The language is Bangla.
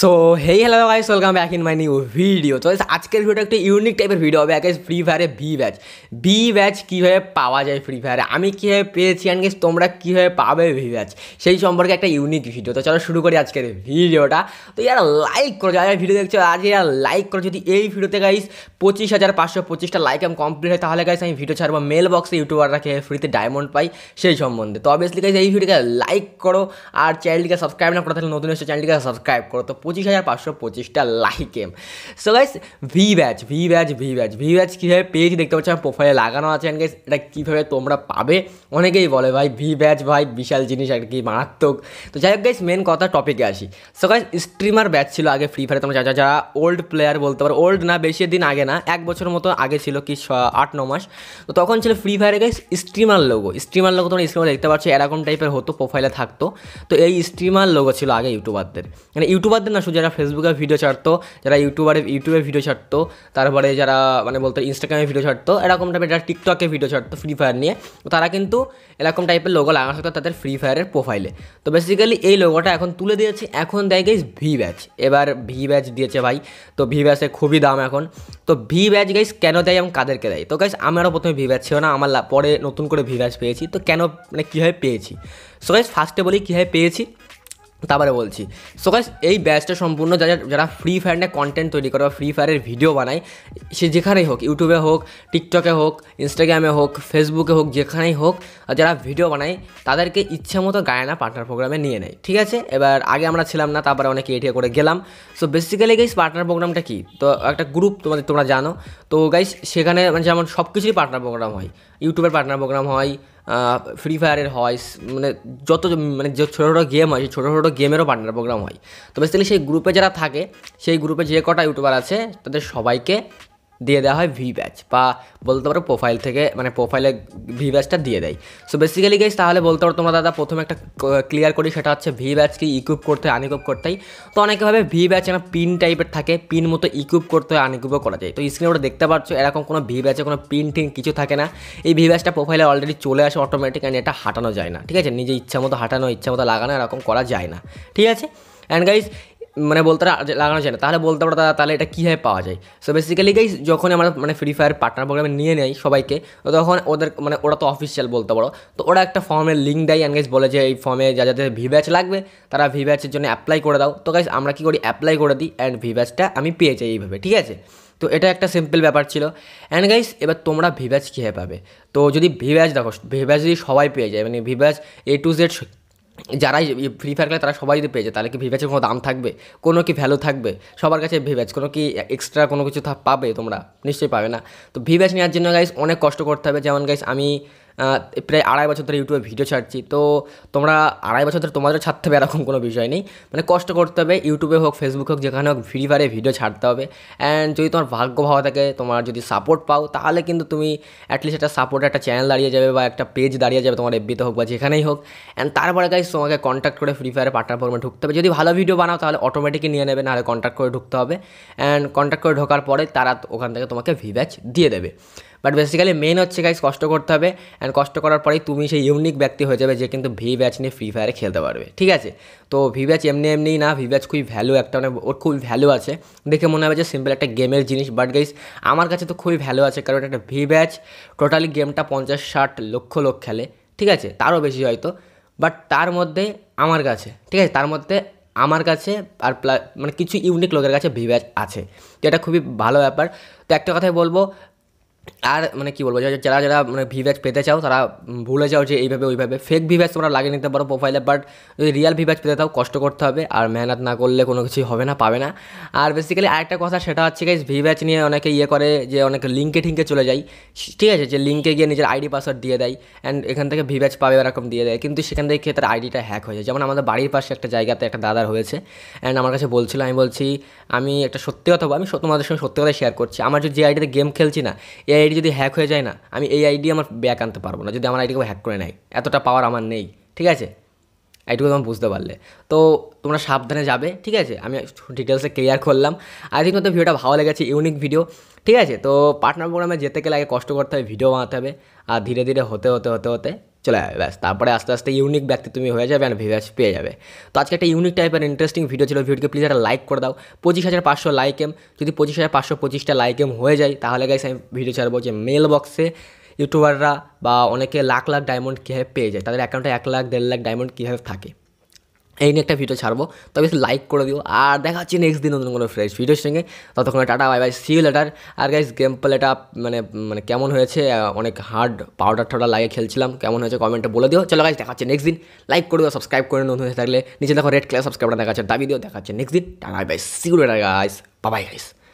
so hey hello guys welcome back in my new video তো আজকের ভিডিও একটা ইউনিক টাইপের ভিডিও হবে গাইস ফ্রি ফায়ারে বি ব্যাচ বি ব্যাচ কীভাবে পাওয়া যায় ফ্রি ফায়ারে আমি কীভাবে পেয়েছি অ্যান্ড গাইস তোমরা কীভাবে পাবে ভি ব্যাচ সেই সম্পর্কে একটা ইউনিক ভিডিও তো চলো শুরু করি আজকের ভিডিওটা তো ইয়ার লাইক করো যারা ভিডিও দেখছো আজ ইয়ার লাইক করো যদি এই ভিডিওতে গাইস পঁচিশ হাজার পাঁচশো পঁচিশটা লাইক আমি কমপ্লিট হয় তাহলে গাইস আমি ভিডিও ছাড়বো মেল বক্সে ইউটিউবাররা খেয়ে ফ্রিতে ডায়মন্ড পাই সেই সম্বন্ধে তো অবভিয়াসলি গাইস এই ভিডিওকে লাইক করো আর চ্যানেলটিকে সাবস্ক্রাইব না করো তাহলে নতুন এসে চ্যানেলটিকে সাবস্ক্রাইব করো তো পঁচিশ হাজার পাঁচশো পঁচিশটা লাইকে so guys V badge V badge V badge V badge কীভাবে পেজ দেখতে পাচ্ছি আমার প্রোফাইলে লাগানো আছে অ্যান্ড গাইস এটা কীভাবে তোমরা পাবে অনেকেই বলে ভাই ভি ব্যাচ ভাই বিশাল জিনিস আর কি মারাত্মক তো যাই হোক গাইস মেন কথা টপিকে আসি সো গাইস স্ট্রিমার ব্যাচ ছিল আগে ফ্রি ফায়ারে তোমরা যা যারা ওল্ড প্লেয়ার বলতে পারো ওল্ড না বেশি দিন আগে না এক বছর মতো আগে ছিল কি আট ন মাস তো তখন ছিল ফ্রি ফায়ারে guys streamer logo streamer logo তোমরা স্ক্রিমার দেখতে পাচ্ছ এরকম টাইপের হতো প্রোফাইলে থাকতো তো এই স্ট্রিমার লোগো ছিল আগে ইউটিউবারদের মানে ইউটিউবারদের না শুধু যারা ফেসবুকে ভিডিও ছাড়তো যারা ইউটিউবারে ইউটিউবে ভিডিও ছাড়তো তারপরে যারা মানে বলতো ইনস্টাগ্রামে ভিডিও ছাড়তো এরকম টাইপের যারা টিকটকে ভিডিও ছাড়তো ফ্রি ফায়ার নিয়ে তারা কিন্তু এরকম টাইপের লোগো লাগানো থাকতো তাদের ফ্রি ফায়ারের প্রোফাইলে তো বেসিক্যালি এই লোগোটা এখন তুলে দিয়েছে এখন দেয় গেছে ভি ব্যাচ এবার ভি ব্যাচ দিয়েছে ভাই তো ভি ব্যাচের খুবই দাম এখন তো ভি ব্যাচ গাইস কেন দেয় এবং কাদেরকে দেয় তো গাইস আমারও প্রথমে ভি ব্যাচ ছিল না আমার পরে নতুন করে ভি ব্যাচ পেয়েছি তো কেন মানে কীভাবে পেয়েছি সো গাইস ফার্স্টে বলি কীভাবে পেয়েছি তারপরে বলছি সো গাইস এই ব্যাচটা সম্পূর্ণ যারা যারা ফ্রি ফায়ার নিয়ে কন্টেন্ট তৈরি করে বা ফ্রি ফায়ারের ভিডিও বানায় সে যেখানেই হোক ইউটিউবে হোক টিকটকে হোক ইনস্টাগ্রামে হোক ফেসবুকে হোক যেখানেই হোক যারা ভিডিও বানায় তাদেরকে ইচ্ছে মতো গায়না পার্টনার প্রোগ্রামে নিয়ে নেয় ঠিক আছে এবার আগে আমরা ছিলাম না তারপরে অনেকে এটিয়া করে গেলাম সো বেসিক্যালি গাইস পার্টনার প্রোগ্রামটা কী তো একটা গ্রুপ তোমাদের তোমরা জানো তো গাইস সেখানে মানে যেমন সব কিছুই পার্টনার প্রোগ্রাম হয় ইউটিউবের পার্টনার প্রোগ্রাম হয় ফ্রি ফায়ারের হয় মানে যত মানে যে ছোটো ছোটো গেম হয় সেই ছোটো ছোটো গেমেরও পার্টনার প্রোগ্রাম হয় তো বেসিক্যালি সেই গ্রুপে যারা থাকে সেই গ্রুপে যে কটা ইউটিউবার আছে তাদের সবাইকে দিয়ে দেওয়া হয় ভি ব্যাচ বা বলতে পারো প্রোফাইল থেকে মানে প্রোফাইলে ভি ব্যাচটা দিয়ে দেয় সো বেসিক্যালি গাইজ তাহলে বলতে পারো তোমরা দাদা প্রথমে একটা ক্লিয়ার করি সেটা হচ্ছে ভি ব্যাচ কি ইকুইপ করতে হয় আনইকুইপ করতেই তো অনেকভাবে ভি ব্যাচ একটা পিন টাইপের থাকে পিন মতো ইকুইপ করতে হয় আনইকুইপও করা যায় তো স্ক্রিনে ওটা দেখতে পাচ্ছ এরকম কোনো ভি ব্যাচে কোনো পিন টিন কিছু থাকে না এই ভি ব্যাচটা প্রোফাইলে অলরেডি চলে আসে অটোমেটিক অ্যান্ড এটা হাঁটানো যায় না ঠিক আছে নিজে ইচ্ছা মতো হাঁটানো ইচ্ছা মতো লাগানো এরকম করা যায় না ঠিক আছে অ্যান্ড গাইজ মানে বলতে লাগানো যায় না তাহলে বলতে পারো দাদা তাহলে এটা কীভাবে পাওয়া যায় সো বেসিক্যালি গাই যখন আমরা মানে ফ্রি ফায়ার পার্টনার প্রোগ্রামে নিয়ে নেই সবাইকে তো তখন ওদের মানে ওরা তো অফিসিয়াল বলতে পারো তো ওরা একটা ফর্মের লিঙ্ক দেয় অ্যান্ড গাইস বলে যে এই ফর্মে যা যাদের ভি ব্যাচ লাগবে তারা ভি ব্যাচের জন্য অ্যাপ্লাই করে দাও তো গাইস আমরা কী করি অ্যাপ্লাই করে দিই অ্যান্ড ভি ব্যাচটা আমি পেয়ে যাই এইভাবে ঠিক আছে তো এটা একটা সিম্পল ব্যাপার ছিল অ্যান্ড গাইস এবার তোমরা ভি ব্যাচ কীভাবে পাবে তো যদি ভি ব্যাচ দেখো ভি ব্যাচ যদি সবাই পেয়ে যায় মানে V badge A to Z যারাই ফ্রি ফায়ার খেলে তারা সবাই যদি পেয়ে যায় তাহলে কি ভিভ্যাচের কোনো দাম থাকবে কোনো কি ভ্যালু থাকবে সবার কাছে ভিভ্যাচ কোনো কি এক্সট্রা কোনো কিছু পাবে তোমরা নিশ্চয়ই পাবে না তো ভিভ্যাচ নেওয়ার জন্য গাইস অনেক কষ্ট করতে হবে যেমন গাইস আমি প্রায় আড়াই বছর ধরে ইউটিউবে ভিডিও ছাড়ছি তো তোমরা আড়াই বছর ধরে তোমাদের ছাড়তে হবে এরকম কোনো বিষয় নেই মানে কষ্ট করতে হবে ইউটিউবে হোক ফেসবুক হোক যেখানে হোক ফ্রি ফায়ারে ভিডিও ছাড়তে হবে অ্যান্ড যদি তোমার ভাগ্য ভাবা থাকে তোমার যদি সাপোর্ট পাও তাহলে কিন্তু তুমি অ্যাটলিস্ট একটা সাপোর্ট একটা চ্যানেল দাঁড়িয়ে যাবে বা একটা পেজ দাঁড়িয়ে যাবে তোমার এফবিতে হোক বা যেখানেই হোক অ্যান্ড তারপরে গাইজ তোমাকে কন্ট্যাক্ট করে ফ্রি ফায়ারে পার্টনার ফর্মে ঢুকতে হবে যদি ভালো ভিডিও বানাও তাহলে অটোমেটিকই নিয়ে নেবে নাহলে কন্ট্যাক্ট করে ঢুকতে হবে অ্যান্ড কন্ট্যাক্ট করে ঢোকার পরে তারা ওখান থেকে তোমাকে ভি ব্যাচ দিয়ে দেবে বাট বেসিক্যালি মেন হচ্ছে গাইজ কষ্ট করতে হবে অ্যান্ড কষ্ট করার পরেই তুমি সেই ইউনিক ব্যক্তি হয়ে যাবে যে কিন্তু ভি ব্যাচ নিয়ে ফ্রি ফায়ারে খেলতে পারবে ঠিক আছে তো ভি ব্যাচ এমনি এমনি না ভি ব্যাচ খুবই ভ্যালু একটা মানে ওর খুবই ভ্যালু আছে দেখে মনে হবে যে সিম্পল একটা গেমের জিনিস বাট গাইজ আমার কাছে তো খুবই ভ্যালু আছে কারণ একটা ভি ব্যাচ টোটালি গেমটা পঞ্চাশ ষাট লক্ষ লোক খেলে ঠিক আছে তারও বেশি হয়তো বাট তার মধ্যে আমার কাছে ঠিক আছে তার মধ্যে আমার কাছে আর প্লা মানে কিছু ইউনিক লোকের কাছে ভি ব্যাচ আছে এটা খুবই ভালো ব্যাপার তো একটা কথাই বলবো আর মানে কী বলবো যারা যারা মানে ব্যাচ পেতে চাও তারা ভুলে যাও যে এইভাবে ওইভাবে ফেক ব্যাচ তোমরা লাগিয়ে নিতে পারো প্রোফাইলে বাট যদি রিয়াল ব্যাচ পেতে চাও কষ্ট করতে হবে আর মেহনত না করলে কোনো কিছু হবে না পাবে না আর বেসিক্যালি আরেকটা কথা সেটা হচ্ছে গাইজ ব্যাচ নিয়ে অনেকে ইয়ে করে যে অনেক লিঙ্কে ঠিঙ্কে চলে যায় ঠিক আছে যে লিঙ্কে গিয়ে নিজের আইডি পাসওয়ার্ড দিয়ে দেয় অ্যান্ড এখান থেকে ব্যাচ পাবে এরকম দিয়ে দেয় কিন্তু সেখান থেকে তার আইডিটা হ্যাক হয়ে যায় যেমন আমাদের বাড়ির পাশে একটা জায়গাতে একটা দাদার হয়েছে অ্যান্ড আমার কাছে বলছিল আমি বলছি আমি একটা সত্যি কথা আমি তোমাদের সঙ্গে সত্যি কথা শেয়ার করছি আমার যে আইডিতে গেম খেলছি না এ আইডি যদি হ্যাক হয়ে যায় না আমি এই আইডি আমার ব্যাক আনতে পারবো না যদি আমার আইডিকে হ্যাক করে নেয় এতটা পাওয়ার আমার নেই ঠিক আছে এইটুকু তোমার বুঝতে পারলে তো তোমরা সাবধানে যাবে ঠিক আছে আমি ডিটেলসে ক্লিয়ার করলাম আই থিঙ্ক তো ভিডিওটা ভালো লেগেছে ইউনিক ভিডিও ঠিক আছে তো পার্টনার প্রোগ্রামে যেতে গেলে আগে কষ্ট করতে হবে ভিডিও বানাতে হবে আর ধীরে ধীরে হতে হতে হতে হতে চলে যাবে ব্যাস তারপরে আস্তে আস্তে ইউনিক ব্যক্তি তুমি হয়ে যাবে অ্যান্ড ভিউয়ার্স পেয়ে যাবে তো আজকে একটা ইউনিক টাইপের ইন্টারেস্টিং ভিডিও ছিল ভিডিওকে প্লিজ একটা লাইক করে দাও পঁচিশ হাজার পাঁচশো লাইক এম যদি পঁচিশ হাজার পাঁচশো পঁচিশটা লাইক এম হয়ে যায় তাহলে গাইস আমি ভিডিও ছাড়বো যে মেল বক্সে ইউটিউবাররা বা অনেকে লাখ লাখ ডায়মন্ড কীভাবে পেয়ে যায় তাদের অ্যাকাউন্টে এক লাখ দেড় লাখ ডায়মন্ড কীভাবে থাকে এই নিয়ে একটা ভিডিও ছাড়বো তবে লাইক করে দিও আর দেখা হচ্ছে নেক্সট দিন নতুন কোনো ফ্রেশ ভিডিওর সঙ্গে ততক্ষণ tata bye bye see later আর গাইজ গেম প্লেটা মানে মানে কেমন হয়েছে অনেক হার্ড পাউডার টাউডার লাগিয়ে খেলছিলাম কেমন হয়েছে কমেন্টে বলে দিও চলো গাইজ দেখা হচ্ছে নেক্সট দিন লাইক করে দিও সাবস্ক্রাইব করে নতুন হয়ে থাকলে নিচে দেখো রেড ক্লাস সাবস্ক্রাইবটা দেখা যাচ্ছে দাবি দিও দেখা হচ্ছে নেক্সট দিন tata bye bye see later guys bye guys